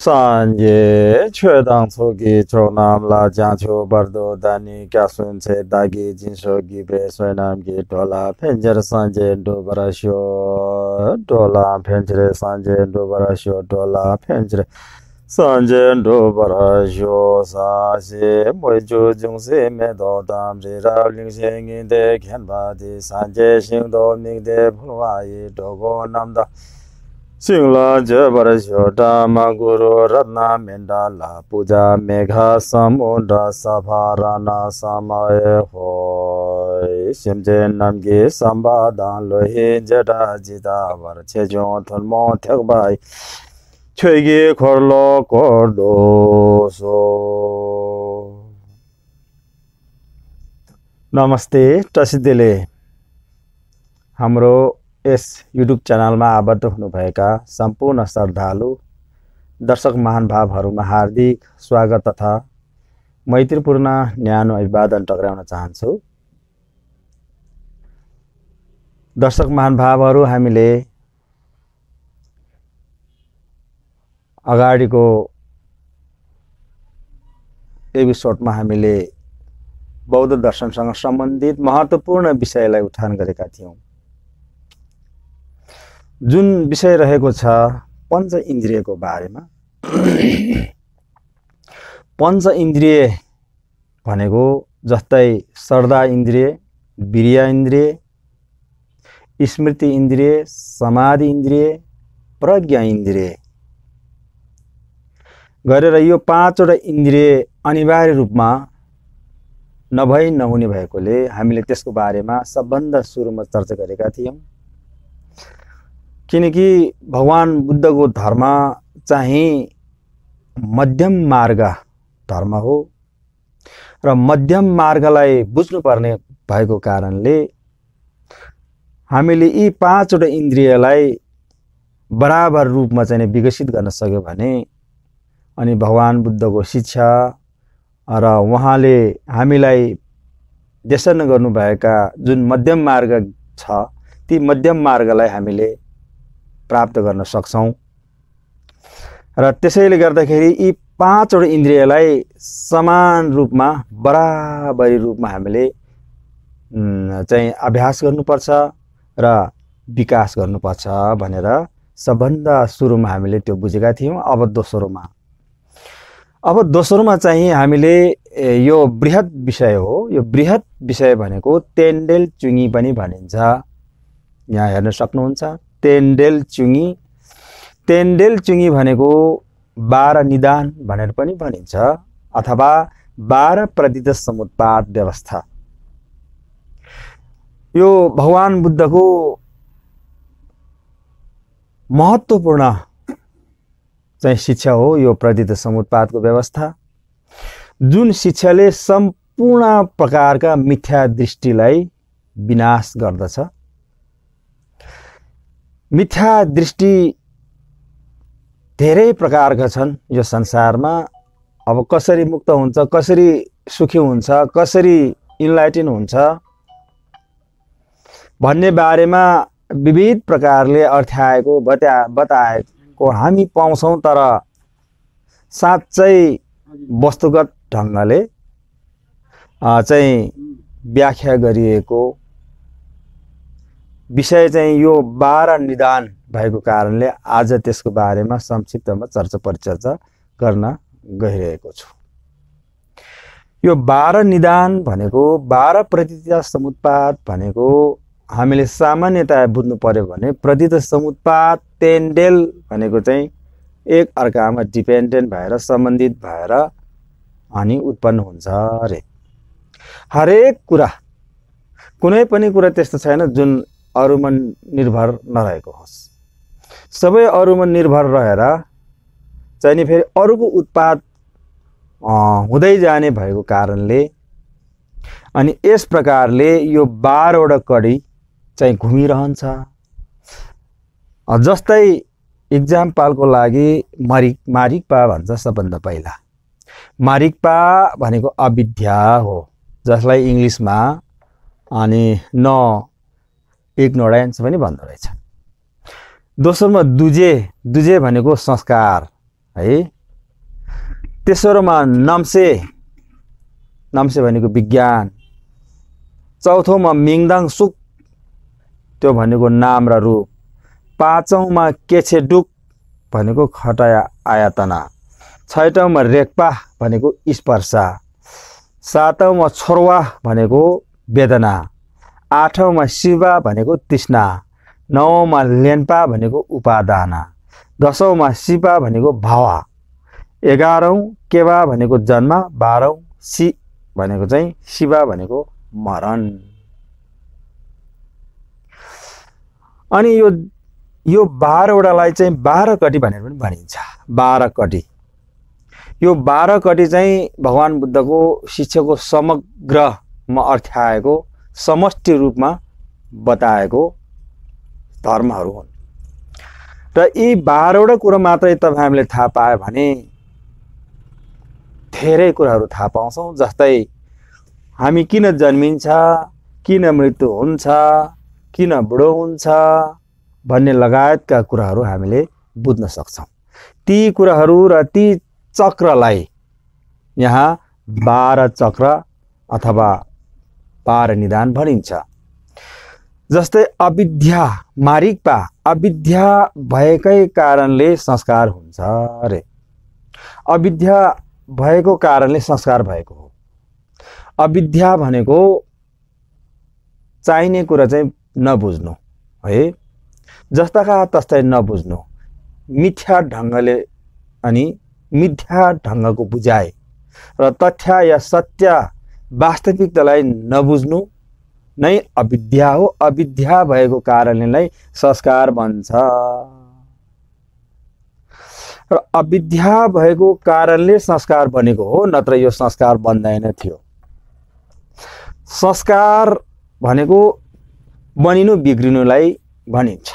sanje chwe dang su gi chok nam la jan chok bardo dhani kya sun che dagi jin su gi be su nam gi to la penjer sanje dho barasyo to la penjer sanje सिंला जय बरस्यो तामा गुरु रत्न mandala पूजा मेघा समुद्र सभा राणा समाय होय सिमजे नामगे संबादान लोहे जटा जितावर छे जों थन मोथक भाई छैगे खोललो यस युट्युब च्यानलमा आबद्ध हुनुभएका सम्पूर्ण श्रद्धालु दर्शक महानुभावहरूमा हार्दिक स्वागत तथा मैत्रीपूर्ण न्यानो अभिवादन टक्राउन चाहन्छु दर्शक महानुभावहरू हामीले अगाडिको एपिसोडमा हामीले बौद्ध दर्शनसँग सम्बन्धित महत्त्वपूर्ण विषयलाई उठान गरेका थियौँ जुन विषय रहेको छ पञ्च इन्द्रियको बारेमा पञ्च इन्द्रिय भनेको जस्तै श्रद्धा इन्द्रिय विरिया इन्द्रिय स्मृति इन्द्रिय समाधि इन्द्रिय प्रज्ञा इन्द्रिय गरेर यो पाँचवटा इन्द्रिय अनिवार्य रूपमा नभई नहुने भएकोले हामीले त्यसको बारेमा सबभन्दा सुरुमा चर्चा गरेका थियौँ किनकि भगवान् बुद्धको धर्म चाहिँ मध्यम मार्ग धर्म हो र मध्यम मार्गलाई बुझ्नुपर्ने भएको कारणले हामीले यी पाँचवटा इन्द्रियलाई बराबर रूपमा चाहिँ विकसित गर्न सक्यो भने अनि भगवान् बुद्धको शिक्षा र उहाँले हामीलाई देशन गर्नुभएका जुन मध्यम मार्ग छ ती मध्यम मार्गलाई हामीले प्राप्त गर्न सक्छौँ र त्यसैले गर्दाखेरि यी पाँचवटा इन्द्रियलाई समान रूपमा बराबरी रूपमा हामीले चाहिँ अभ्यास गर्नुपर्छ र विकास गर्नुपर्छ भनेर सबभन्दा सुरुमा हामीले त्यो बुझेका थियौँ अब दोस्रोमा अब दोस्रोमा चाहिँ हामीले यो बृहत विषय हो यो बृहत विषय भनेको तेन्डेल चुङ्गी पनि भनिन्छ यहाँ हेर्न सक्नुहुन्छ तेन्डेल चुङ्गी तेन्डेल चुङ्गी भनेको बाह्र निदान भनेर पनि भनिन्छ अथवा बाह्र प्रदित समुत्पाद व्यवस्था यो भगवान् बुद्धको महत्त्वपूर्ण चाहिँ शिक्षा हो यो प्रदित समुत्पादको व्यवस्था जुन शिक्षाले सम्पूर्ण प्रकारका मिथ्या दृष्टिलाई विनाश गर्दछ मिथ्या दृष्टि धेरै प्रकारका छन् यो संसारमा अब कसरी मुक्त हुन्छ कसरी सुखी हुन्छ कसरी इन्लाइटिन हुन्छ भन्ने बारेमा विविध प्रकारले अर्थ्याएको बता बताएको हामी पाउँछौँ तर साँच्चै वस्तुगत ढङ्गले चाहिँ व्याख्या गरिएको विषय चाहिँ यो बाह्र निदान भएको कारणले आज त्यसको बारेमा संक्षिप्तमा चर्चा परिचर्चा गर्न गइरहेको छु यो बाह्र निदान भनेको बाह्र प्रतिता समुत्पाद भनेको हामीले सामान्यतया बुझ्नु पऱ्यो भने प्रतित समुत्पाद पेन्डेल भनेको चाहिँ एक अर्कामा डिपेन्डेन्ट भएर सम्बन्धित भएर अनि उत्पन्न हुन्छ अरे हरेक कुरा कुनै पनि कुरा त्यस्तो छैन जुन अरूमा निर्भर नरहेको होस् सबै अरूमा निर्भर रहेर चाहिँ नि फेरि अरूको उत्पाद हुँदै जाने भएको कारणले अनि यस प्रकारले यो बाह्रवटा कडी चाहिँ घुमिरहन्छ जस्तै इक्जाम्पलको लागि मारिक मारिकपा भन्छ सबभन्दा पहिला मारिकपा भनेको अविद्या हो जसलाई इङ्ग्लिसमा अनि न इग्नोरेन्स पनि भन्दो रहेछ दोस्रोमा दुजे दुजे भनेको संस्कार है तेस्रोमा नम्से नम्से भनेको विज्ञान चौथोमा मिङदाङ सुक त्यो भनेको नाम र रूप पाँचौँमा केछेडुक भनेको खटाया आयातना छैटौँमा रेक्पा भनेको स्पर्श सातौँमा छोर्वा भनेको वेदना आठौँमा शिव भनेको तृष्णा नौमा लेन्पा भनेको उपादाना दसौँमा सिपा भनेको भावा एघारौँ केवा भनेको जन्म बाह्रौँ सि भनेको चाहिँ शिवा भनेको मरण अनि यो यो बाह्रवटालाई चाहिँ बाह्र कटी भनेर पनि भनिन्छ बाह्र कटी यो बाह्र कटी चाहिँ भगवान् बुद्धको शिक्षाको समग्रमा अर्थ्याएको समष्टि रूपमा बताएको धर्महरू हुन् र यी बाह्रवटा कुरो मात्रै तपाईँ हामीले थाहा पायो भने धेरै कुराहरू थाहा पाउँछौँ जस्तै हामी किन जन्मिन्छ किन मृत्यु हुन्छ किन बुढो हुन्छ भन्ने लगायतका कुराहरू हामीले बुझ्न सक्छौँ ती कुराहरू र ती चक्रलाई यहाँ बाह्र चक्र अथवा पार निदान भनिन्छ जस्तै अविद्या मारिकपा अविद्या भएकै कारणले संस्कार हुन्छ अरे अविद्या भएको कारणले संस्कार भएको हो अविद्या भनेको चाहिने कुरा चाहिँ नबुझ्नु है जस्ताका तस्तै नबुझ्नु मिथ्या ढङ्गले अनि मिथ्या ढङ्गको बुझाए र तथ्य या सत्य वास्तविकतालाई नबुझ्नु नै अविद्या हो अविद्या भएको कारणले नै संस्कार भन्छ र अविद्या भएको कारणले संस्कार बनेको हो नत्र यो संस्कार बन्दैन थियो संस्कार भनेको बनिनु बिग्रिनुलाई भनिन्छ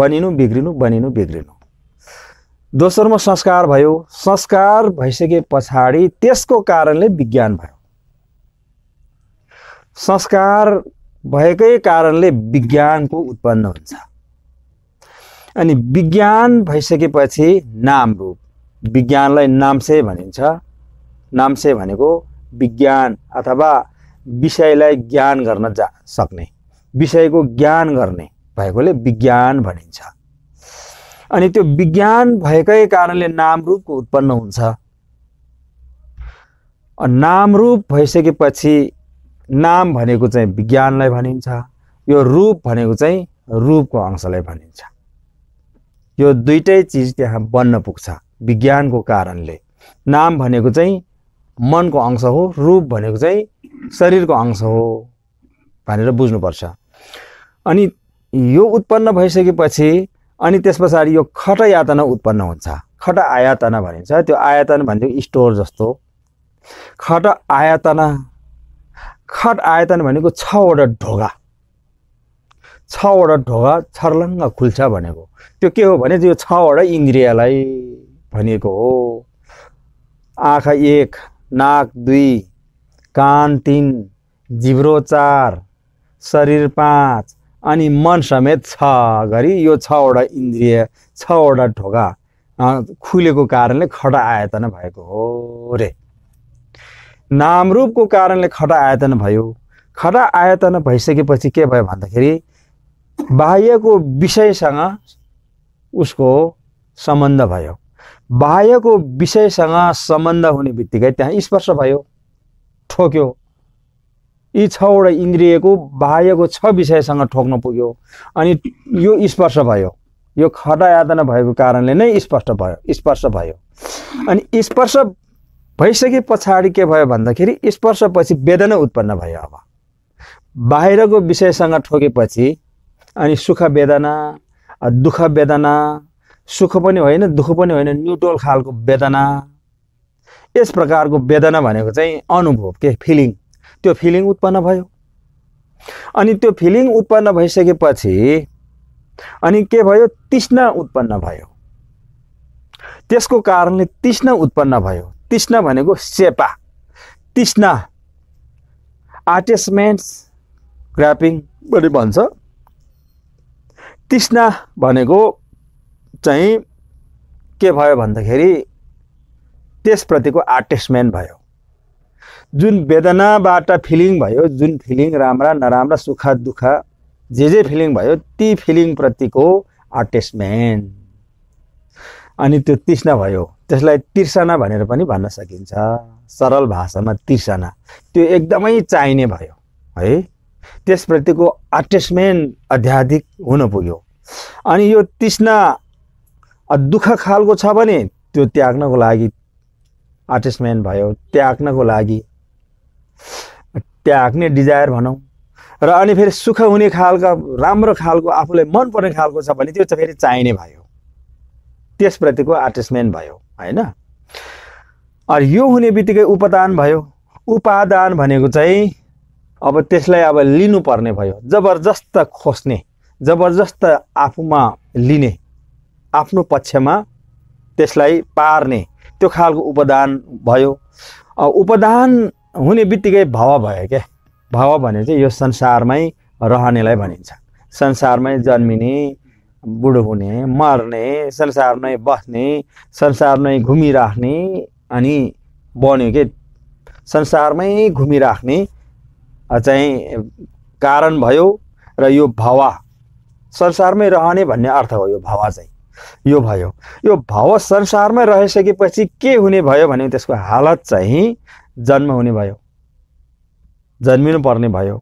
बनिनु बिग्रिनु बनिनु बिग्रिनु दोस्रोमा संस्कार भयो संस्कार भइसके पछाडि त्यसको कारणले विज्ञान भयो संस्कार भएकै कारणले विज्ञानको उत्पन्न हुन्छ अनि विज्ञान भइसकेपछि नाम रूप विज्ञानलाई नामसे भनिन्छ नामसे भनेको विज्ञान अथवा विषयलाई ज्ञान गर्न जा सक्ने विषयको ज्ञान गर्ने भएकोले विज्ञान भनिन्छ अनि त्यो विज्ञान भएकै कारणले नाम रूपको उत्पन्न हुन्छ नाम रूप भइसकेपछि नाम भनेको चाहिँ विज्ञानलाई भनिन्छ यो रूप भनेको चाहिँ रूपको अंशलाई भनिन्छ यो दुइटै चिज त्यहाँ बन्न पुग्छ विज्ञानको कारणले नाम भनेको चाहिँ मनको अंश हो रूप भनेको चाहिँ शरीरको अंश हो भनेर बुझ्नुपर्छ अनि यो उत्पन्न भइसकेपछि अनि त्यस पछाडि यो खट यातना उत्पन्न हुन्छ खट आयातना भनिन्छ त्यो आयातन भनेको स्टोर जस्तो खट आयातना खट आयतन भनेको छवटा ढोका छवटा ढोका छर्लङ्ग खुल्छ भनेको त्यो के हो भने त्यो छवटा इन्द्रियलाई भनिएको हो आँखा एक नाक दुई कान तिन जिब्रो चार शरीर पाँच अनि मन समेत छ गरी यो छवटा इन्द्रिय छवटा ढोका खुलेको कारणले खडा आयतन भएको हो रे नामरूपको कारणले खडा आयतन भयो खडा आयतन भइसकेपछि के भयो भन्दाखेरि बाह्यको विषयसँग उसको सम्बन्ध भयो बाह्यको विषयसँग सम्बन्ध हुने बित्तिकै त्यहाँ स्पर्श भयो ठोक्यो यी छवटा इन्द्रियको बाह्यको छ विषयसँग ठोक्न पुग्यो अनि यो स्पर्श भयो यो खडा यातना भएको कारणले नै स्पष्ट भयो स्पर्श भयो अनि स्पर्श भइसके पछाडि के भयो भन्दाखेरि स्पर्शपछि वेदना उत्पन्न भयो अब बाहिरको विषयसँग ठोकेपछि अनि सुख वेदना दुःख वेदना सुख पनि होइन दुःख पनि होइन न्युट्रल खालको वेदना यस प्रकारको वेदना भनेको चाहिँ अनुभव के फिलिङ त्यो फिलिङ उत्पन्न भयो अनि त्यो फिलिङ उत्पन्न भइसकेपछि अनि के भयो तृष्णा उत्पन्न भयो त्यसको कारणले तृष्णा उत्पन्न भयो तिस्ना भनेको सेपा तिस्ना आर्टेसमेन्ट्स ग्राफिङ पनि भन्छ तिस्ना भनेको चाहिँ के भयो भन्दाखेरि त्यसप्रतिको आर्टेसमेन्ट भयो जुन वेदनाबाट फिलिङ भयो जुन फिलिङ राम्रा नराम्रा सुख दुःख जे जे फिलिङ भयो ती फिलिङप्रतिको आर्टेसमेन्ट अनि त्यो तिर्सना भयो त्यसलाई तिर्सना भनेर पनि भन्न सकिन्छ सरल भाषामा तिर्सना त्यो एकदमै चाहिने भयो है त्यसप्रतिको अट्याचमेन्ट अध्याधिक हुन पुग्यो अनि यो तृष्णा दुःख खालको छ भने त्यो त्याग्नको लागि अट्याचमेन्ट भयो त्याग्नको लागि त्याग्ने डिजायर भनौँ र अनि फेरि सुख हुने खालका राम्रो खालको आफूलाई मनपर्ने खालको छ भने त्यो चाहिँ फेरि चाहिने भयो त्यसप्रतिको आर्टिस्टमेन भयो होइन अनि यो हुने बित्तिकै उपदान भयो उपादान भनेको चाहिँ अब त्यसलाई अब लिनुपर्ने भयो जबरजस्त खोज्ने जबरजस्त आफूमा लिने आफ्नो पक्षमा त्यसलाई पार्ने त्यो खालको उपदान भयो उपदान हुने बित्तिकै भव भयो क्या भव भने चाहिँ यो संसारमै रहनेलाई भनिन्छ संसारमै जन्मिने बुढो हुने मर्ने संसार नै बस्ने संसार नै घुमिराख्ने अनि बन्यो के संसारमै घुमिराख्ने चाहिँ कारण भयो र यो भवा संसारमै रहने भन्ने अर्थ हो यो भवा चाहिँ यो भयो यो भव संसारमै रहिसकेपछि के हुने भयो भने त्यसको हालत चाहिँ जन्म हुने भयो जन्मिनु पर्ने भयो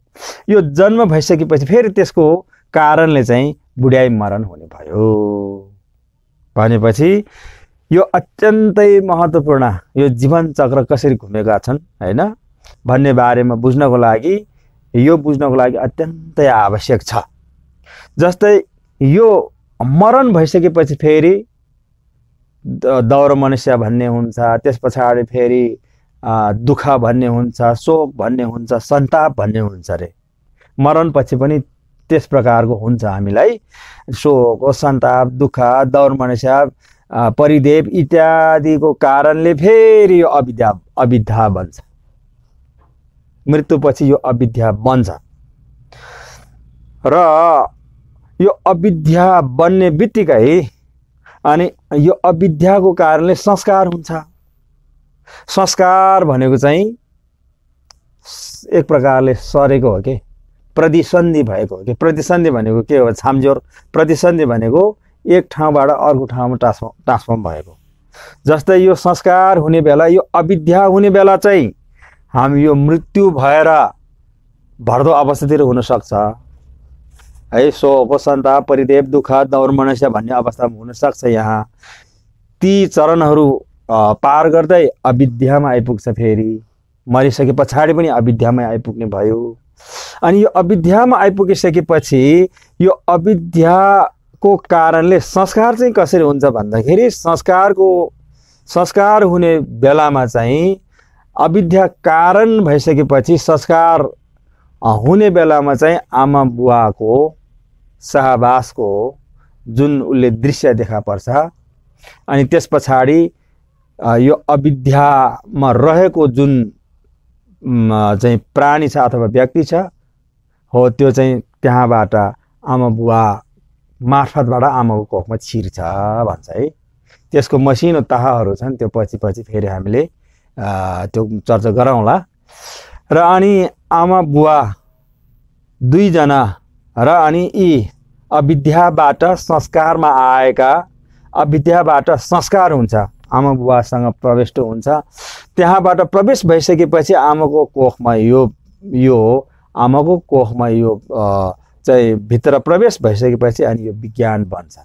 यो जन्म भइसकेपछि फेरि त्यसको कारणले चाहिँ बुढ्याई मरण हुने भयो भनेपछि यो अत्यन्तै महत्त्वपूर्ण यो जीवन चक्र कसरी घुमेका छन् होइन भन्ने बारेमा बुझ्नको लागि यो बुझ्नको लागि अत्यन्तै आवश्यक छ जस्तै यो मरण भइसकेपछि फेरि दौर मनुष्य भन्ने हुन्छ त्यस पछाडि फेरि दुःख भन्ने हुन्छ शोक भन्ने हुन्छ सन्ताप भन्ने हुन्छ अरे मरणपछि पनि त्यस प्रकारको हुन्छ हामीलाई शोक सन्ताप दुःख दौर्मनस्या परिदेव इत्यादिको कारणले फेरि यो अविद्या अविद्या बन्छ मृत्युपछि यो अविद्या बन्छ र यो अविद्या बन्ने बित्तिकै अनि यो अविद्याको कारणले संस्कार हुन्छ संस्कार भनेको चाहिँ एक प्रकारले सरेको हो कि प्रतिसन्धि भएको हो कि प्रतिसन्धि भनेको के हो छामजोर प्रतिसन्धि भनेको एक ठाउँबाट अर्को ठाउँमा ट्रान्सफर्म ट्रान्सफर्म भएको जस्तै यो संस्कार हुने बेला यो अविद्या हुने बेला चाहिँ हामी यो मृत्यु भएर भर्दो अवस्थातिर हुनसक्छ है सो उपसन्ता परिदेव दुःख दौर मनुष्य भन्ने अवस्थामा हुनसक्छ यहाँ ती चरणहरू पार गर्दै अविद्यामा आइपुग्छ फेरि मरिसके पछाडि पनि अविद्यामै आइपुग्ने भयो अनि यो अविद्यामा आइपुगिसकेपछि यो अविद्याको कारणले संस्कार चाहिँ कसरी हुन्छ भन्दाखेरि संस्कारको संस्कार हुने बेलामा चाहिँ अविद्या कारण भइसकेपछि संस्कार हुने बेलामा चाहिँ आमा बुवाको सहवासको जुन उसले दृश्य देखा पर्छ अनि त्यस पछाडि यो अविद्यामा रहेको जुन चाहिँ प्राणी छ अथवा व्यक्ति छ हो त्यो चाहिँ त्यहाँबाट आमा बुवा मार्फतबाट आमाको कोखमा छिर्छ भन्छ है त्यसको मसिनो तहहरू छन् त्यो पछि पछि फेरि हामीले त्यो चर्चा गरौँला र अनि आमा बुवा दुईजना र अनि यी अविद्याबाट संस्कारमा आएका अविद्याबाट संस्कार हुन्छ आमा बुवासँग प्रविष्ट हुन्छ त्यहाँबाट प्रवेश भइसकेपछि आमाको कोखमा यो यो आमाको कोखमा यो चाहिँ भित्र प्रवेश भइसकेपछि अनि यो विज्ञान बन्छ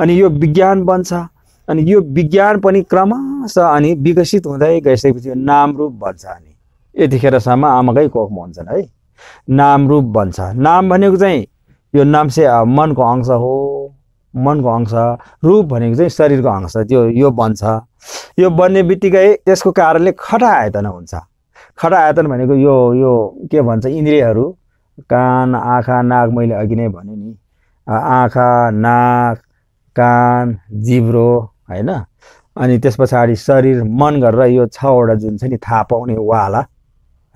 अनि यो विज्ञान बन्छ अनि यो विज्ञान पनि क्रमशः अनि विकसित हुँदै गइसकेपछि यो नाम रूप बन्छ अनि यतिखेरसम्म आमाकै कोखमा हुन्छन् है नाम रूप बन्छ नाम भनेको चाहिँ यो नाम चाहिँ मनको अंश हो मनको अंश रूप भनेको चाहिँ शरीरको अंश त्यो यो बन्छ यो बन्ने बित्तिकै त्यसको कारणले खटा आयतन हुन्छ खडा आयतन भनेको यो यो के भन्छ इन्द्रियहरू कान आँखा नाक मैले अघि नै भने नि आँखा नाक कान जिब्रो होइन अनि त्यस पछाडि शरीर मन गरेर यो छवटा जुन छ नि थाहा पाउने वाला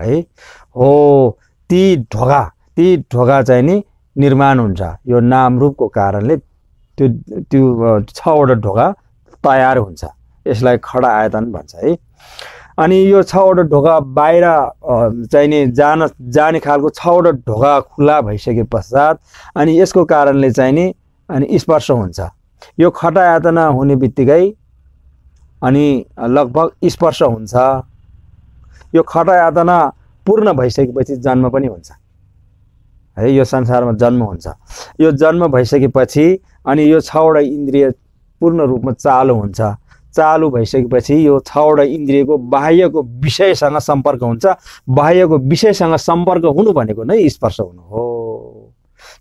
है हो ती ढोका ती ढोका चाहिँ नि निर्माण हुन्छ यो नाम रूपको कारणले त्यो त्यो छवटा ढोका तयार हुन्छ यसलाई खडा आयतन भन्छ है अनि यो छवटा ढोका बाहिर चाहिने जान जाने खालको छवटा ढोका खुल्ला भइसके पश्चात अनि यसको कारणले चाहिँ नि अनि स्पर्श हुन्छ यो खटायातना हुने बित्तिकै अनि लगभग स्पर्श हुन्छ यो यातना पूर्ण भइसकेपछि जन्म पनि हुन्छ है यो संसारमा जन्म हुन्छ यो जन्म भइसकेपछि अनि यो छवटा इन्द्रिय पूर्ण रूपमा चालु हुन्छ चालु भइसकेपछि यो छवटा इन्द्रियको बाह्यको विषयसँग सम्पर्क हुन्छ बाह्यको विषयसँग सम्पर्क हुनु भनेको नै स्पर्श हुनु हो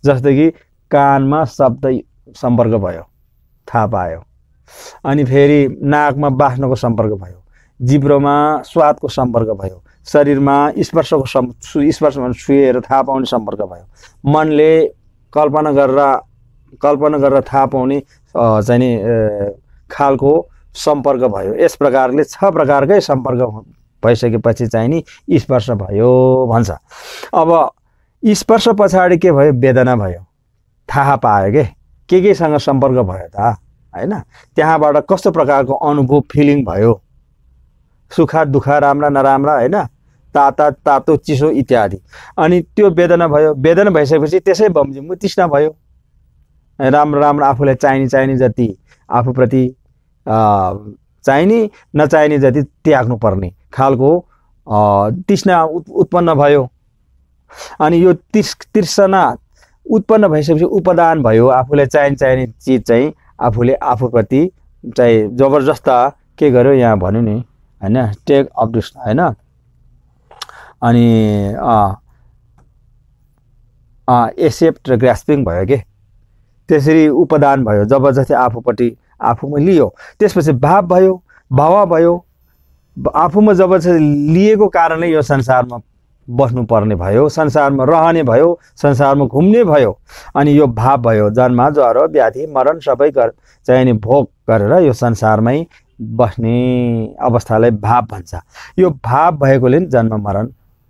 जस्तै कि कानमा शब्द सम्पर्क भयो थाहा पायो अनि फेरि नाकमा बाँच्नको सम्पर्क भयो जिब्रोमा स्वादको सम्पर्क भयो शरीरमा स्पर्शको सम् भने छुएर थाहा पाउने सम्पर्क भयो मनले कल्पना गरेर कल्पना गरेर थाहा पाउने चाहिँ नि खालको सम्पर्क भयो यस प्रकारले छ प्रकारकै सम्पर्क भइसकेपछि चाहिँ नि स्पर्श भयो भन्छ अब स्पर्श पछाडि के भयो वेदना भयो थाहा पायो के के केसँग सम्पर्क भयो त होइन त्यहाँबाट कस्तो प्रकारको अनुभव फिलिङ भयो सुख दुःख राम्रा नराम्रा होइन ताता तातो चिसो इत्यादि अनि त्यो वेदना भयो वेदना भइसकेपछि त्यसै बमजिम्बु तृष्णा भयो राम्रो राम्रो आफूलाई चाहिने चाहिने जति आफूप्रति चाहिने नचाहिने जति त्याग्नु पर्ने खालको तृष्णा उत्पन्न भयो अनि यो तिर्स तिर्सना उत्पन्न भइसकेपछि उपदान भयो आफूलाई चाहिने चाहिने चिज चाहिँ आफूले आफूप्रति चाहिँ जबरजस्त के गर्यो यहाँ भन्यो नि होइन टेक अप डिस्ट होइन अनि एसेप्ट र ग्रास्पिङ भयो के त्यसरी उपदान भयो जबरजस्ती आफूपट्टि आफूमा लियो त्यसपछि भाव भयो भाव भयो आफूमा जब लिएको कारणले यो संसारमा बस्नुपर्ने भयो संसारमा रहने भयो संसारमा घुम्ने भयो अनि यो भाव भयो जन्म ज्वरो व्याधि मरण सबै गर चाहिँ नि भोग गरेर यो संसारमै बस्ने अवस्थालाई भाव भन्छ यो भाव भएकोले जन्म मरण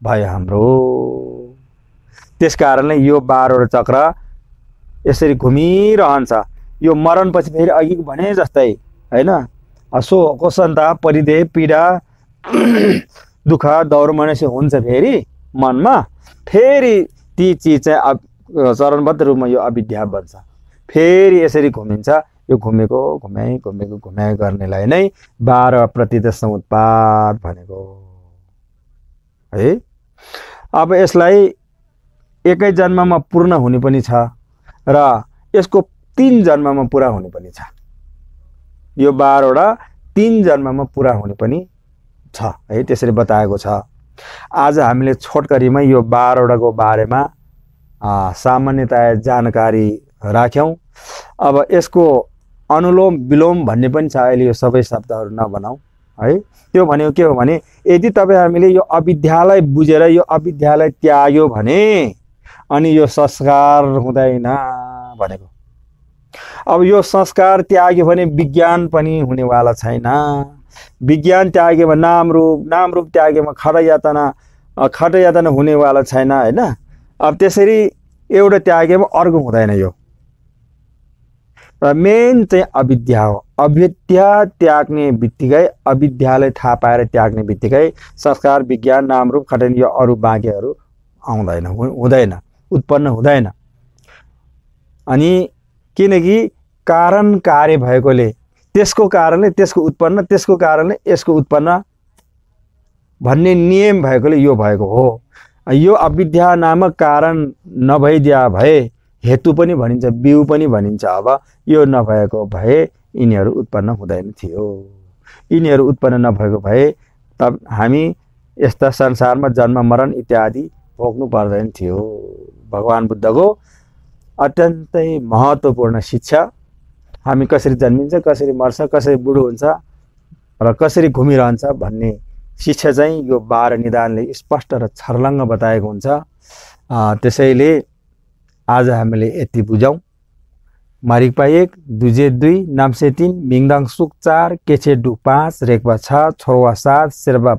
भयो हाम्रो त्यस कारणले यो बाह्रवटा चक्र यसरी घुमिरहन्छ यो मरणपछि फेरि अघि भने जस्तै होइन सो कोसन्त परिदेव पीडा दुःख दौड मनुष्य हुन्छ फेरि मनमा फेरि ती चिज चाहिँ चरणबद्ध रूपमा यो अविद्या बन्छ फेरि यसरी घुमिन्छ यो घुमेको घुमाइ घुमेको घुम्याइ गर्नेलाई नै बाह्र प्रतित उत्पाद भनेको है अब यसलाई एकै जन्ममा पूर्ण हुने पनि छ र यसको तिन जन्ममा पुरा हुने पनि छ यो बाह्रवटा तिन जन्ममा पुरा हुने पनि छ है त्यसरी बताएको छ आज हामीले छोटकरीमा यो बाह्रवटाको बारेमा सामान्यतया जानकारी राख्यौँ अब यसको अनुलोम विलोम भन्ने पनि छ अहिले यो सबै शब्दहरू नबनाऊ है त्यो भनेको के हो भने यदि तपाईँ हामीले यो अविद्यालय बुझेर यो अविद्यालय त्याग्यो भने अनि यो संस्कार हुँदैन भनेको अब यो संस्कार त्याग्यो भने विज्ञान पनि हुनेवाला छैन विज्ञान त्याग्यो नाम रूप नाम रूप त्यागेमा खड यातना यातना हुनेवाला छैन होइन अब त्यसरी एउटा त्यागेमा अर्को हुँदैन यो र मेन चाहिँ अविद्या हो अविद्या त्याग्ने बित्तिकै अविद्यालाई थाहा पाएर त्याग्ने बित्तिकै संस्कार विज्ञान नाम रूप खटेन यो अरू बाँकीहरू आउँदैन हुँदैन उत्पन्न हुँदैन अनि किनकि कारण कार्य भएकोले त्यसको कारणले त्यसको उत्पन्न त्यसको कारणले यसको उत्पन्न भन्ने नियम भएकोले यो भएको हो यो अविद्या नामक कारण नभइदिया भए हेतु पनि भनिन्छ बिउ पनि भनिन्छ अब यो नभएको भए यिनीहरू उत्पन्न हुँदैन थियो यिनीहरू उत्पन्न नभएको भए त हामी यस्ता संसारमा जन्म मरण इत्यादि भोग्नु पर्दैन थियो भगवान् बुद्धको अत्यन्तै महत्त्वपूर्ण शिक्षा हामी कसरी जन्मिन्छ कसरी मर्छ कसरी बुढो हुन्छ र कसरी घुमिरहन्छ भन्ने शिक्षा चाहिँ यो बाह्र निदानले स्पष्ट र छर्लङ्ग बताएको हुन्छ त्यसैले आज हामीले यति बुझौँ मारिकपा एक दुजे दुई नाम्से तिन मिङदाङ सुक चार केछे डु पाँच रेक्पा छ छोरवा सात शेर्पा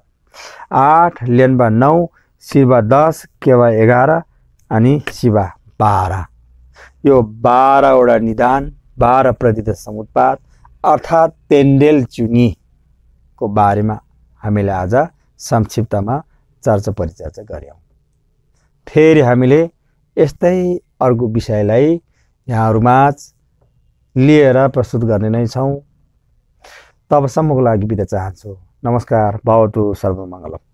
आठ लेन्बा नौ शिवा दस केवा एघार अनि शिवा बाह्र यो बाह्रवटा निदान बाह्र प्रतिशत समुत्पाद अर्थात् पेन्डेल चुनीको बारेमा हामीले आज संक्षिप्तमा चर्चा परिचर्चा गऱ्यौँ फेरि हामीले यस्तै अर्को विषयलाई यहाँहरूमा लिएर प्रस्तुत गर्ने नै छौँ तबसम्मको लागि बिदा चाहन्छु नमस्कार भवतु सर्वमङ्गलम